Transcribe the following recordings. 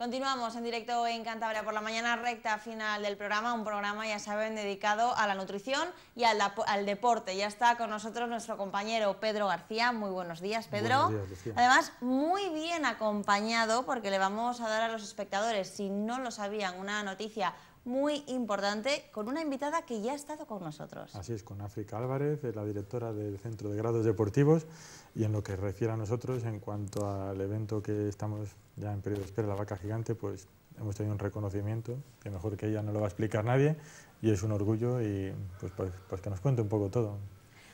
Continuamos en directo en Cantabria por la mañana, recta final del programa, un programa, ya saben, dedicado a la nutrición y al, deporte. Ya está con nosotros nuestro compañero Pedro García. Muy buenos días, Pedro. Además, muy bien acompañado porque le vamos a dar a los espectadores, si no lo sabían, una noticia muy importante con una invitada que ya ha estado con nosotros. Así es, con África Álvarez, la directora del Centro de Grados Deportivos, y en lo que refiere a nosotros, en cuanto al evento que estamos ya en periodo de espera, la vaca gigante, pues hemos tenido un reconocimiento, que mejor que ella no lo va a explicar nadie, y es un orgullo y pues, pues, pues que nos cuente un poco todo.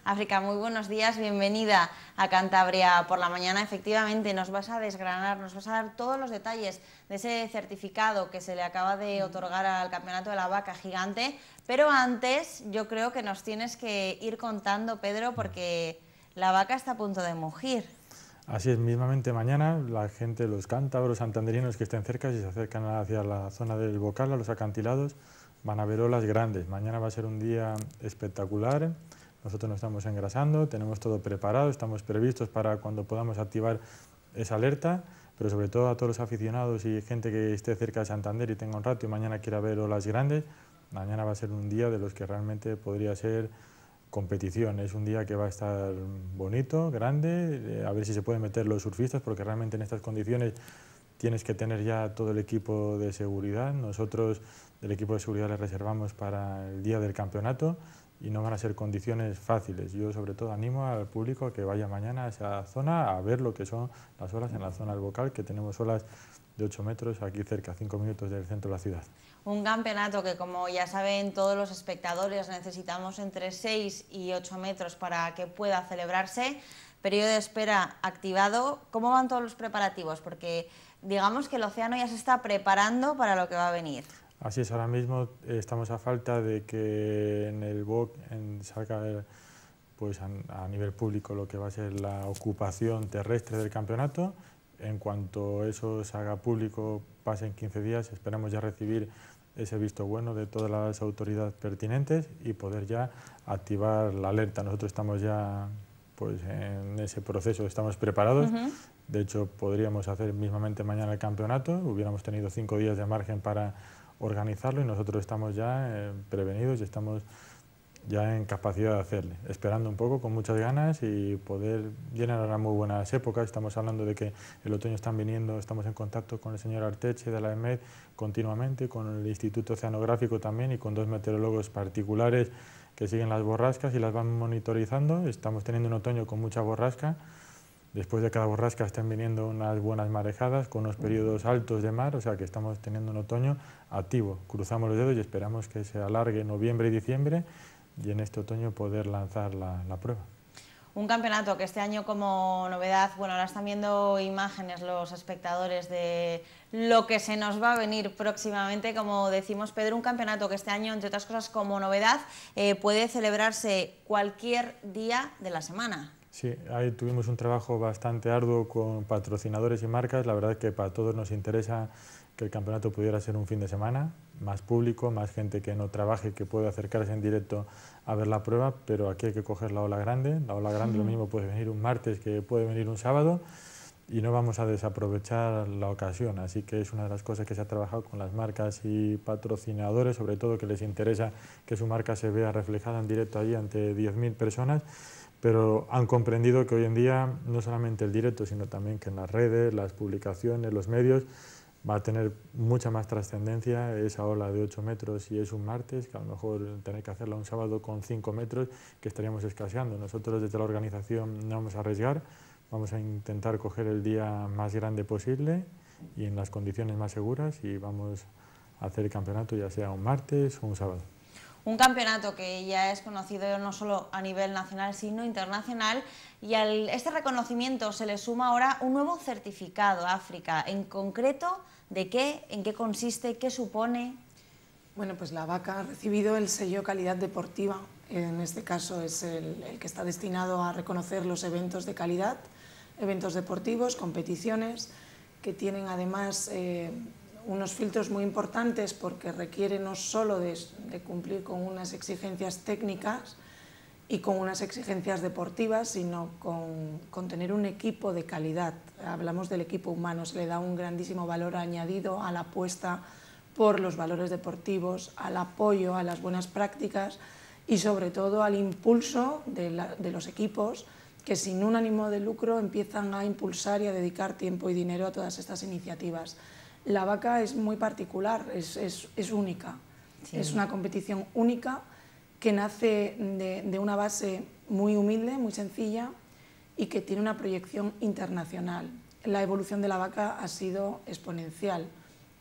África, muy buenos días, bienvenida a Cantabria por la mañana. Efectivamente, nos vas a desgranar, nos vas a dar todos los detalles de ese certificado que se le acaba de mm. otorgar al Campeonato de la Vaca Gigante. Pero antes, yo creo que nos tienes que ir contando, Pedro, porque la vaca está a punto de mugir. Así es, mismamente mañana la gente, los cántabros, santanderinos que estén cerca, y se acercan hacia la zona del Bocal, a los acantilados, van a ver olas grandes. Mañana va a ser un día espectacular, nosotros no estamos engrasando, tenemos todo preparado, estamos previstos para cuando podamos activar esa alerta, pero sobre todo a todos los aficionados y gente que esté cerca de Santander y tenga un rato y mañana quiera ver olas grandes, mañana va a ser un día de los que realmente podría ser competición. Es un día que va a estar bonito, grande, eh, a ver si se pueden meter los surfistas, porque realmente en estas condiciones tienes que tener ya todo el equipo de seguridad. Nosotros, el equipo de seguridad, le reservamos para el día del campeonato y no van a ser condiciones fáciles. Yo sobre todo animo al público a que vaya mañana a esa zona a ver lo que son las olas en la zona del Bocal, que tenemos olas de 8 metros aquí cerca, 5 minutos del centro de la ciudad. Un campeonato que como ya saben todos los espectadores necesitamos entre 6 y 8 metros para que pueda celebrarse. Periodo de espera activado. ¿Cómo van todos los preparativos? Porque digamos que el océano ya se está preparando para lo que va a venir. Así es, ahora mismo eh, estamos a falta de que en el BOC en, salga eh, pues, a, nivel público lo que va a ser la ocupación terrestre del campeonato. En cuanto eso se haga público, pasen 15 días, esperamos ya recibir ese visto bueno de todas las autoridades pertinentes y poder ya activar la alerta. Nosotros estamos ya pues, en ese proceso, estamos preparados. De hecho, podríamos hacer mismamente mañana el campeonato, hubiéramos tenido cinco días de margen para organizarlo y nosotros estamos ya eh, prevenidos y estamos ya en capacidad de hacerle, esperando un poco, con muchas ganas y poder llenar a muy buenas épocas. Estamos hablando de que el otoño están viniendo, estamos en contacto con el señor Arteche de la EMED continuamente, con el Instituto Oceanográfico también y con dos meteorólogos particulares que siguen las borrascas y las van monitorizando. Estamos teniendo un otoño con mucha borrasca Después de cada borrasca están viniendo unas buenas marejadas con unos periodos altos de mar, o sea que estamos teniendo un otoño activo. Cruzamos los dedos y esperamos que se alargue noviembre y diciembre y en este otoño poder lanzar la, prueba un campeonato que este año como novedad, bueno, ahora están viendo imágenes los espectadores de lo que se nos va a venir próximamente, como decimos Pedro, un campeonato que este año, entre otras cosas como novedad, eh, puede celebrarse cualquier día de la semana. Sí, ahí tuvimos un trabajo bastante arduo con patrocinadores y marcas. La verdad es que para todos nos interesa que el campeonato pudiera ser un fin de semana, más público, más gente que no trabaje, que pueda acercarse en directo a ver la prueba, pero aquí hay que coger la ola grande. La ola grande lo mismo puede venir un martes que puede venir un sábado y no vamos a desaprovechar la ocasión. Así que es una de las cosas que se ha trabajado con las marcas y patrocinadores, sobre todo que les interesa que su marca se vea reflejada en directo allí, ante 10.000 personas pero han comprendido que hoy en día no solamente el directo, sino también que en las redes, las publicaciones, los medios, va a tener mucha más trascendencia esa ola de 8 metros y es un martes, que a lo mejor tener que hacerla un sábado con 5 metros, que estaríamos escaseando. Nosotros desde la organización no vamos a arriesgar, vamos a intentar coger el día más grande posible y en las condiciones más seguras y vamos a hacer el campeonato ya sea un martes o un sábado un campeonato que ya es conocido no solo a nivel nacional, sino internacional. Y a este reconocimiento se le suma ahora un nuevo certificado África, en concreto de qué, en qué consiste, qué supone. Bueno, pues la vaca ha recibido el sello calidad deportiva, en este caso es el, que está destinado a reconocer los eventos de calidad, eventos deportivos, competiciones, que tienen además... Eh, unos filtros muy importantes porque requiere no solo de, cumplir con unas exigencias técnicas y con unas exigencias deportivas, sino con, tener un equipo de calidad. Hablamos del equipo humano, se le da un grandísimo valor añadido a la apuesta por los valores deportivos, al apoyo a las buenas prácticas y sobre todo al impulso de los equipos que sin un ánimo de lucro empiezan a impulsar y a dedicar tiempo y dinero a todas estas iniciativas la vaca es muy particular, es, única. Es una competición única que nace de, una base muy humilde, muy sencilla y que tiene una proyección internacional. La evolución de la vaca ha sido exponencial.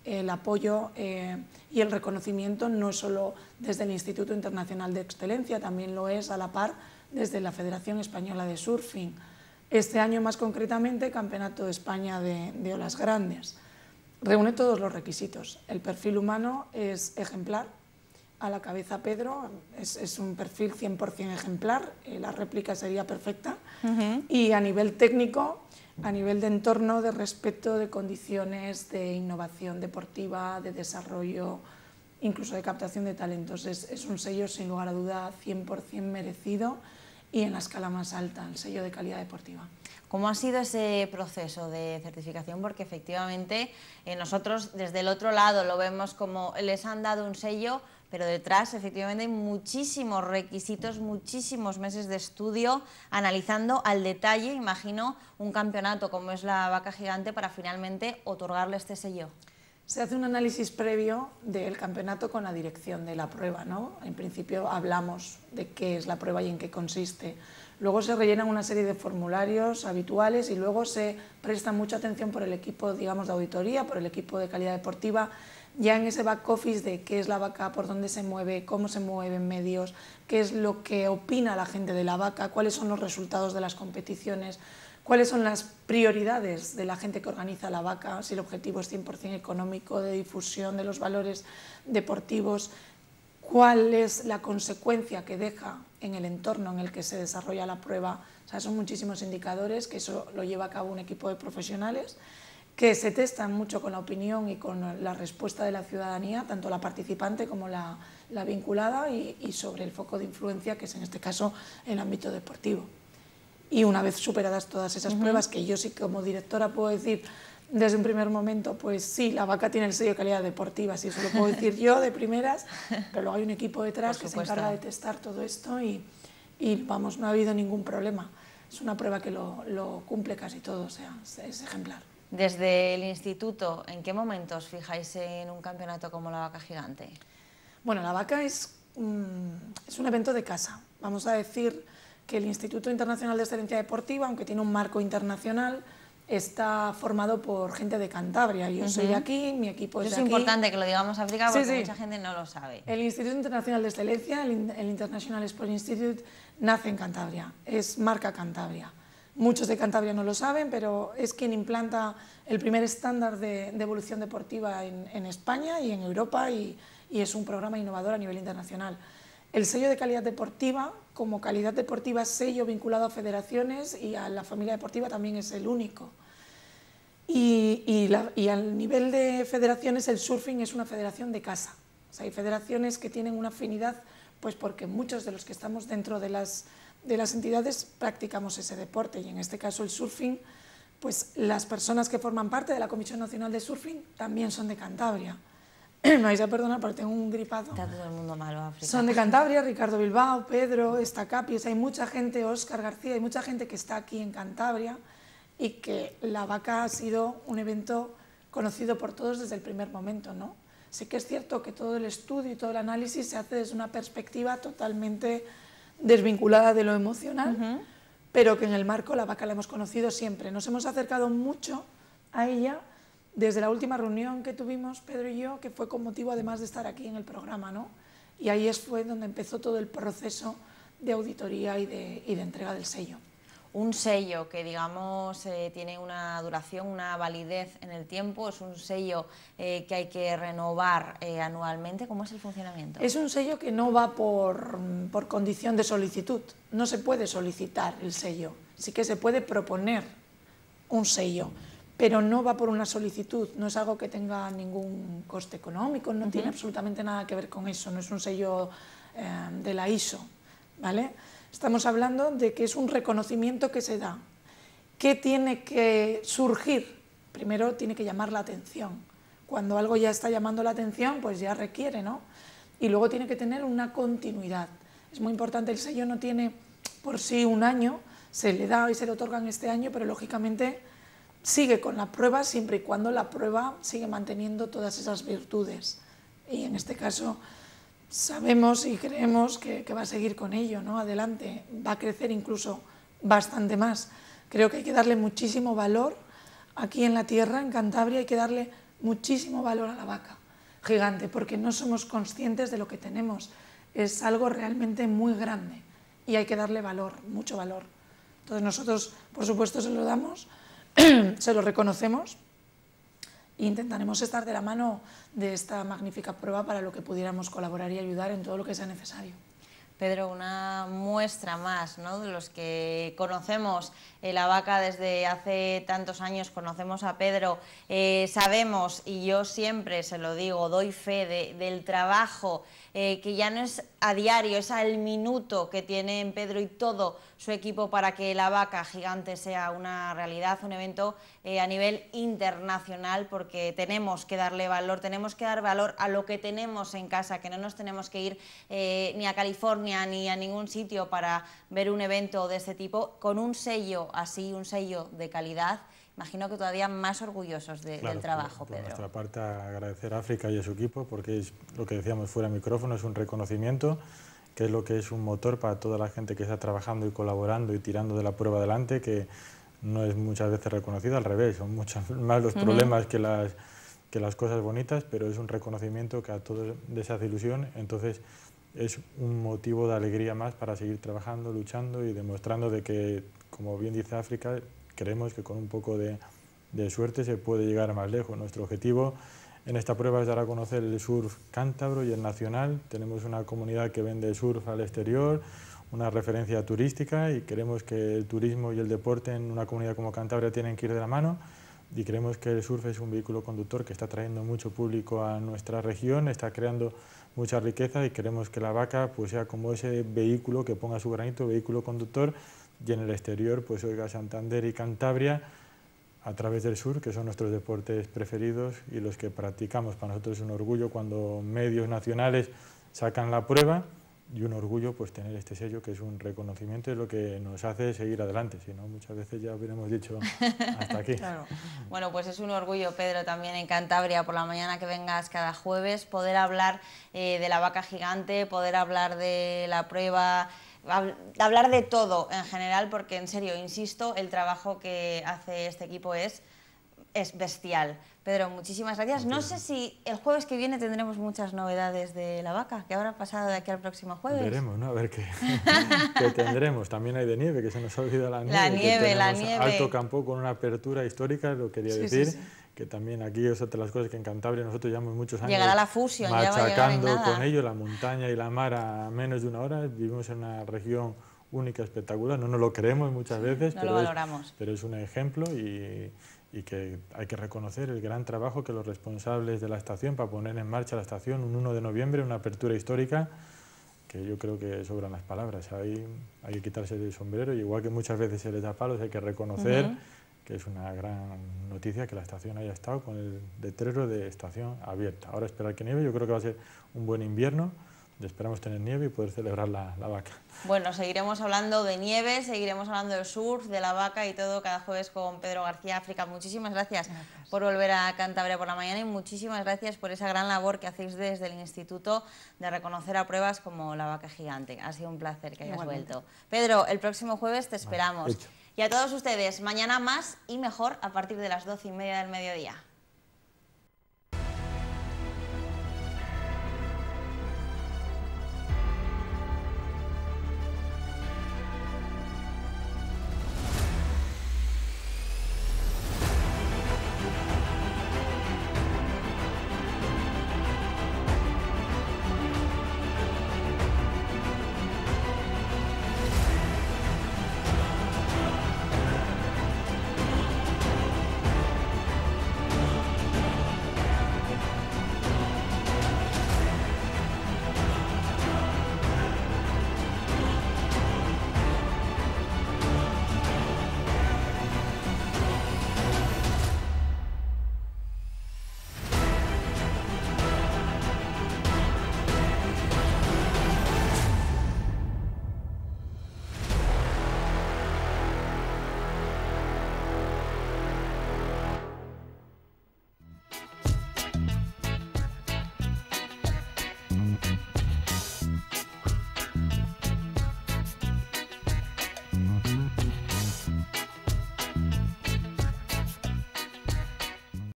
El apoyo eh, y el reconocimiento no solo desde el Instituto Internacional de Excelencia, también lo es a la par desde la Federación Española de Surfing. Este año más concretamente, Campeonato de España de Olas Grandes. Reúne todos los requisitos. El perfil humano es ejemplar. A la cabeza Pedro es, un perfil 100% ejemplar. Eh, la réplica sería perfecta. Y a nivel técnico, a nivel de entorno, de respeto, de condiciones, de innovación deportiva, de desarrollo, incluso de captación de talentos. Es, es, un sello sin lugar a duda 100% merecido y en la escala más alta, el sello de calidad deportiva. ¿Cómo ha sido ese proceso de certificación? Porque efectivamente eh, nosotros desde el otro lado lo vemos como les han dado un sello, pero detrás efectivamente hay muchísimos requisitos, muchísimos meses de estudio analizando al detalle, imagino, un campeonato como es la vaca gigante para finalmente otorgarle este sello. Se hace un análisis previo del campeonato con la dirección de la prueba, ¿no? En principio hablamos de qué es la prueba y en qué consiste. Luego se rellenan una serie de formularios habituales y luego se presta mucha atención por el equipo, digamos, de auditoría, por el equipo de calidad deportiva, ya en ese back office de qué es la vaca, por dónde se mueve, cómo se mueven medios, qué es lo que opina la gente de la vaca, cuáles son los resultados de las competiciones, cuáles son las prioridades de la gente que organiza la vaca, si el objetivo es 100% económico, de difusión de los valores deportivos, cuál es la consecuencia que deja en el entorno en el que se desarrolla la prueba. sea, son muchísimos indicadores que eso lo lleva a cabo un equipo de profesionales que se testan mucho con la opinión y con la respuesta de la ciudadanía, tanto la participante como la, vinculada, y sobre el foco de influencia, que es en este caso el ámbito deportivo. Y una vez superadas todas esas pruebas, que yo sí como directora puedo decir desde un primer momento, pues sí, la vaca tiene el sello de calidad deportiva, si eso lo puedo decir yo de primeras, pero luego hay un equipo detrás que se encarga de testar todo esto y, vamos, no ha habido ningún problema. Es una prueba que lo, cumple casi todo, o sea, es ejemplar. Desde el instituto, ¿en qué momentos fijáis en un campeonato como la vaca gigante? Bueno, la vaca es, es un evento de casa, vamos a decir que el Instituto Internacional de Excelencia Deportiva, aunque tiene un marco internacional, está formado por gente de Cantabria. Yo soy de aquí, mi equipo es de aquí. Es importante que lo digamos a África porque mucha gente no lo sabe. El Instituto Internacional de Excelencia, el, International Sport Institute, nace en Cantabria, es marca Cantabria. Muchos de Cantabria no lo saben, pero es quien implanta el primer estándar de, evolución deportiva en, España y en Europa y es un programa innovador a nivel internacional. El sello de calidad deportiva, como calidad deportiva, sello vinculado a federaciones y a la familia deportiva también es el único. Y, al nivel de federaciones, el surfing es una federación de casa. hay federaciones que tienen una afinidad, pues porque muchos de los que estamos dentro de las, de las entidades practicamos ese deporte y en este caso el surfing, pues las personas que forman parte de la Comisión Nacional de Surfing también son de Cantabria me vais a perdonar, pero tengo un gripazo. Está todo el mundo malo, África. Son de Cantabria, Ricardo Bilbao, Pedro, Estacapios, hay mucha gente, Óscar García, hay mucha gente que está aquí en Cantabria y que la vaca ha sido un evento conocido por todos desde el primer momento, ¿no? Sé que es cierto que todo el estudio y todo el análisis se hace desde una perspectiva totalmente desvinculada de lo emocional, pero que en el marco la vaca la hemos conocido siempre. Nos hemos acercado mucho a ella desde la última reunión que tuvimos Pedro y yo, que fue con motivo además de estar aquí en el programa, ¿no? Y ahí fue donde empezó todo el proceso de auditoría y de, entrega del sello. Un sello que, digamos, eh, tiene una duración, una validez en el tiempo, es un sello eh, que hay que renovar eh, anualmente. ¿Cómo es el funcionamiento? Es un sello que no va por, por condición de solicitud. No se puede solicitar el sello. Sí que se puede proponer un sello pero no va por una solicitud, no es algo que tenga ningún coste económico, no tiene absolutamente nada que ver con eso, no es un sello eh, de la ISO, ¿vale? Estamos hablando de que es un reconocimiento que se da. que tiene que surgir? Primero tiene que llamar la atención. Cuando algo ya está llamando la atención, pues ya requiere, ¿no? Y luego tiene que tener una continuidad. Es muy importante, el sello no tiene por sí un año, se le da y se le otorgan este año, pero lógicamente sigue con la prueba siempre y cuando la prueba sigue manteniendo todas esas virtudes. Y en este caso sabemos y creemos que, que va a seguir con ello, ¿no? Adelante, va a crecer incluso bastante más. Creo que hay que darle muchísimo valor aquí en la tierra, en Cantabria, hay que darle muchísimo valor a la vaca gigante, porque no somos conscientes de lo que tenemos. Es algo realmente muy grande y hay que darle valor, mucho valor. Entonces nosotros, por supuesto, se lo damos se lo reconocemos e intentaremos estar de la mano de esta magnífica prueba para lo que pudiéramos colaborar y ayudar en todo lo que sea necesario. Pedro, una muestra más ¿no? de los que conocemos eh, la vaca desde hace tantos años, conocemos a Pedro, eh, sabemos, y yo siempre se lo digo, doy fe del trabajo, eh, que ya no es a diario, es al minuto que tienen Pedro y todo su equipo para que la vaca gigante sea una realidad, un evento a nivel internacional, porque tenemos que darle valor, tenemos que dar valor a lo que tenemos en casa, que no nos tenemos que ir ni a California ni a ningún sitio para ver un evento de este tipo, con un sello así un sello de calidad, imagino que todavía más orgullosos del trabajo, por, por nuestra parte, agradecer a África y a su equipo, porque es lo que decíamos fuera micrófono, es un reconocimiento que es lo que es un motor para toda la gente que está trabajando y colaborando y tirando de la prueba adelante, que no es muchas veces reconocido, al revés, son muchos más los problemas que, las, que las cosas bonitas, pero es un reconocimiento que a todos les hace ilusión, entonces es un motivo de alegría más para seguir trabajando, luchando y demostrando de que como bien dice África, creemos que con un poco de, suerte se puede llegar más lejos. Nuestro objetivo en esta prueba es dar a conocer el surf cántabro y el nacional. Tenemos una comunidad que vende surf al exterior, una referencia turística y queremos que el turismo y el deporte en una comunidad como Cantabria tienen que ir de la mano y creemos que el surf es un vehículo conductor que está trayendo mucho público a nuestra región, está creando mucha riqueza y queremos que la vaca pues, sea como ese vehículo que ponga su granito, vehículo conductor y en el exterior, pues oiga Santander y Cantabria a través del sur, que son nuestros deportes preferidos y los que practicamos. Para nosotros es un orgullo cuando medios nacionales sacan la prueba y un orgullo pues tener este sello que es un reconocimiento y lo que nos hace seguir adelante, si no muchas veces ya hubiéramos dicho hasta aquí. Bueno, pues es un orgullo, Pedro, también en Cantabria por la mañana que vengas cada jueves, poder hablar eh, de la vaca gigante, poder hablar de la prueba hablar de todo en general, porque en serio, insisto, el trabajo que hace este equipo es, es bestial. Pedro, muchísimas gracias. No sé si el jueves que viene tendremos muchas novedades de la vaca, que habrá pasado de aquí al próximo jueves. Veremos, ¿no? A ver qué, tendremos. También hay de nieve, que se nos ha olvidado la nieve. La nieve, la nieve. Alto campo con una apertura histórica, lo quería decir. Sí, sí que también aquí es otra de las cosas que en Cantabria nosotros llevamos muchos años la machacando con ello, la montaña y la mar a menos de una hora, vivimos en una región única, espectacular, no nos lo creemos muchas veces, pero, Es, pero es un ejemplo y, que hay que reconocer el gran trabajo que los responsables de la estación para poner en marcha la estación un 1 de noviembre, una apertura histórica, que yo creo que sobran las palabras. Hay, hay que quitarse el sombrero y igual que muchas veces se les da palos, hay que reconocer que es una gran noticia que la estación haya estado con el detrero de estación abierta. Ahora esperar que nieve, yo creo que va a ser un buen invierno, esperamos tener nieve y poder celebrar la, la, vaca. Bueno, seguiremos hablando de nieve, seguiremos hablando del surf, de la vaca y todo cada jueves con Pedro García África. Muchísimas gracias, por volver a Cantabria por la mañana y muchísimas gracias por esa gran labor que hacéis desde el Instituto de reconocer a pruebas como la vaca gigante. Ha sido un placer que hayas vuelto. Pedro, el próximo jueves te esperamos. Y a todos ustedes, mañana más y mejor a partir de las doce y media del mediodía.